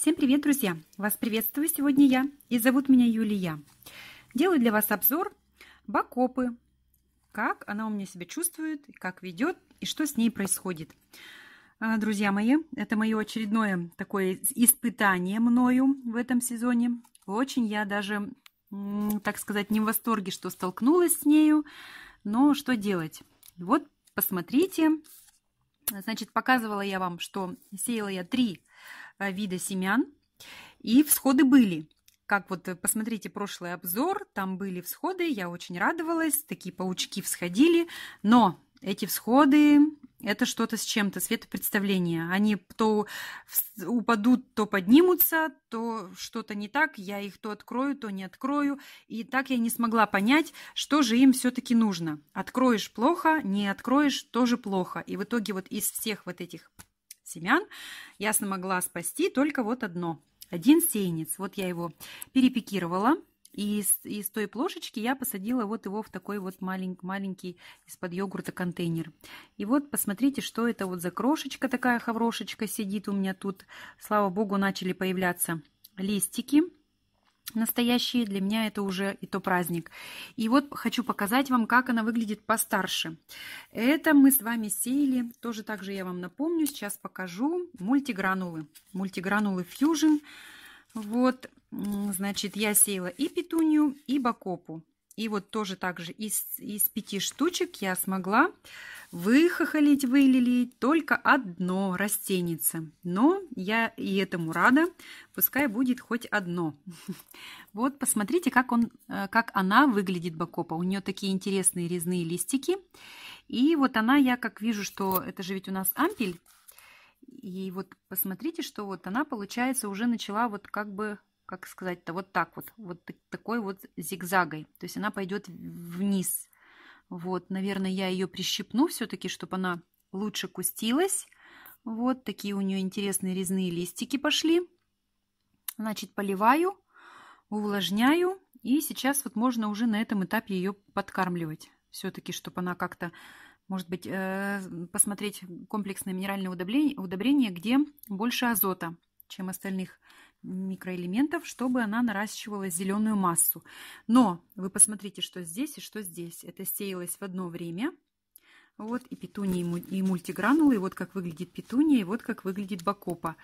Всем привет, друзья! Вас приветствую сегодня я, и зовут меня Юлия. Делаю для вас обзор Бакопы. Как она у меня себя чувствует, как ведет и что с ней происходит. А, друзья мои, это мое очередное такое испытание мною в этом сезоне. Очень я даже, так сказать, не в восторге, что столкнулась с нею. Но что делать? Вот, посмотрите. Значит, показывала я вам, что сеяла я три Э, вида семян. И всходы были. Как вот, э, посмотрите прошлый обзор, там были всходы, я очень радовалась, такие паучки всходили, но эти всходы это что-то с чем-то, светопредставление. Они то упадут, то поднимутся, то что-то не так, я их то открою, то не открою. И так я не смогла понять, что же им все-таки нужно. Откроешь плохо, не откроешь тоже плохо. И в итоге вот из всех вот этих семян, я смогла спасти только вот одно. Один сеянец. Вот я его перепикировала. И из, из той плошечки я посадила вот его в такой вот маленький, маленький из-под йогурта контейнер. И вот посмотрите, что это вот за крошечка такая, хаврошечка сидит у меня тут. Слава богу, начали появляться листики настоящие. Для меня это уже и то праздник. И вот хочу показать вам, как она выглядит постарше. Это мы с вами сеяли, тоже так же. я вам напомню, сейчас покажу, мультигранулы. Мультигранулы Fusion. Вот, значит, я сеяла и петунью, и бакопу. И вот тоже также из, из пяти штучек я смогла выхохолить, вылилить только одно растенице. Но я и этому рада. Пускай будет хоть одно. Вот, посмотрите, как, он, как она выглядит, Бакопа. У нее такие интересные резные листики. И вот она, я как вижу, что это же ведь у нас ампель. И вот посмотрите, что вот она, получается, уже начала вот как бы как сказать-то, вот так вот, вот такой вот зигзагой. То есть она пойдет вниз. Вот, наверное, я ее прищипну все-таки, чтобы она лучше кустилась. Вот такие у нее интересные резные листики пошли. Значит, поливаю, увлажняю. И сейчас вот можно уже на этом этапе ее подкармливать. Все-таки, чтобы она как-то, может быть, э, посмотреть комплексное минеральное удобрение, удобрение, где больше азота, чем остальных микроэлементов, чтобы она наращивала зеленую массу. Но вы посмотрите, что здесь и что здесь. Это сеялось в одно время. Вот и петунии, и мультигранулы, и вот как выглядит петуния, и вот как выглядит бакопа.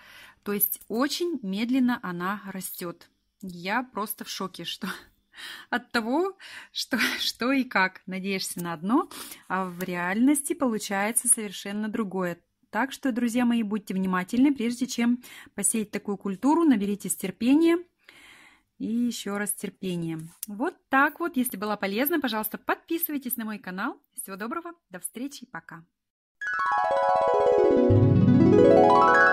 То есть очень медленно она растет. Я просто в шоке, что от того, что, что и как. Надеешься на одно, а в реальности получается совершенно другое. Так что, друзья мои, будьте внимательны, прежде чем посеять такую культуру, наберитесь терпения и еще раз терпения. Вот так вот. Если было полезно, пожалуйста, подписывайтесь на мой канал. Всего доброго, до встречи и пока. Thank you.